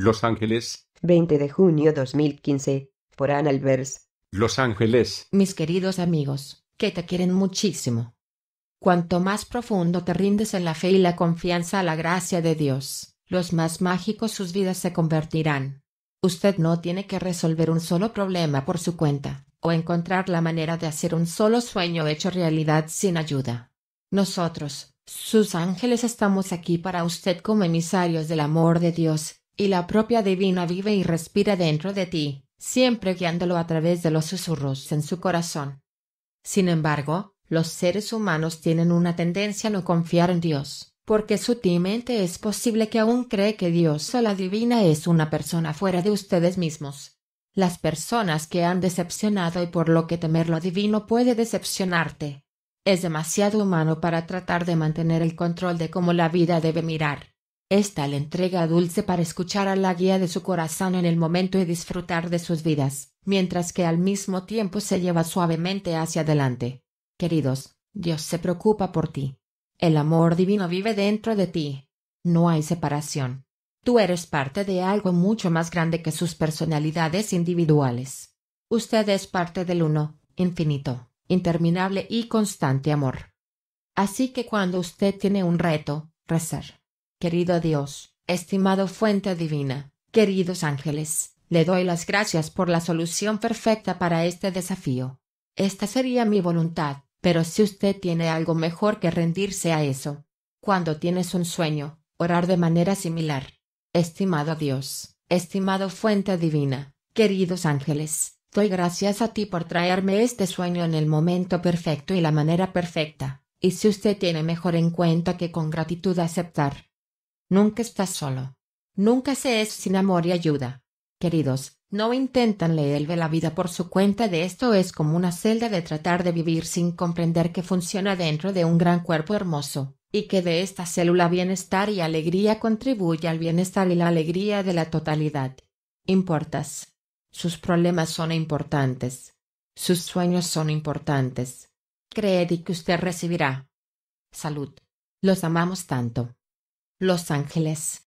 Los Ángeles. 20 de junio 2015. Por Ann Los Ángeles. Mis queridos amigos, que te quieren muchísimo. Cuanto más profundo te rindes en la fe y la confianza a la gracia de Dios, los más mágicos sus vidas se convertirán. Usted no tiene que resolver un solo problema por su cuenta, o encontrar la manera de hacer un solo sueño hecho realidad sin ayuda. Nosotros, sus ángeles, estamos aquí para usted como emisarios del amor de Dios, y la propia divina vive y respira dentro de ti, siempre guiándolo a través de los susurros en su corazón. Sin embargo, los seres humanos tienen una tendencia a no confiar en Dios, porque sutilmente es posible que aún cree que Dios o la divina es una persona fuera de ustedes mismos. Las personas que han decepcionado y por lo que temer lo divino puede decepcionarte. Es demasiado humano para tratar de mantener el control de cómo la vida debe mirar. Esta le entrega dulce para escuchar a la guía de su corazón en el momento y disfrutar de sus vidas, mientras que al mismo tiempo se lleva suavemente hacia adelante. Queridos, Dios se preocupa por ti. El amor divino vive dentro de ti. No hay separación. Tú eres parte de algo mucho más grande que sus personalidades individuales. Usted es parte del uno, infinito, interminable y constante amor. Así que cuando usted tiene un reto, rezar Querido Dios, estimado fuente divina, queridos ángeles, le doy las gracias por la solución perfecta para este desafío. Esta sería mi voluntad, pero si usted tiene algo mejor que rendirse a eso. Cuando tienes un sueño, orar de manera similar. Estimado Dios, estimado fuente divina, queridos ángeles, doy gracias a ti por traerme este sueño en el momento perfecto y la manera perfecta, y si usted tiene mejor en cuenta que con gratitud aceptar Nunca estás solo. Nunca se es sin amor y ayuda. Queridos, no intentan leerle la vida por su cuenta de esto es como una celda de tratar de vivir sin comprender que funciona dentro de un gran cuerpo hermoso, y que de esta célula bienestar y alegría contribuye al bienestar y la alegría de la totalidad. Importas. Sus problemas son importantes. Sus sueños son importantes. Creed y que usted recibirá. Salud. Los amamos tanto. Los Ángeles.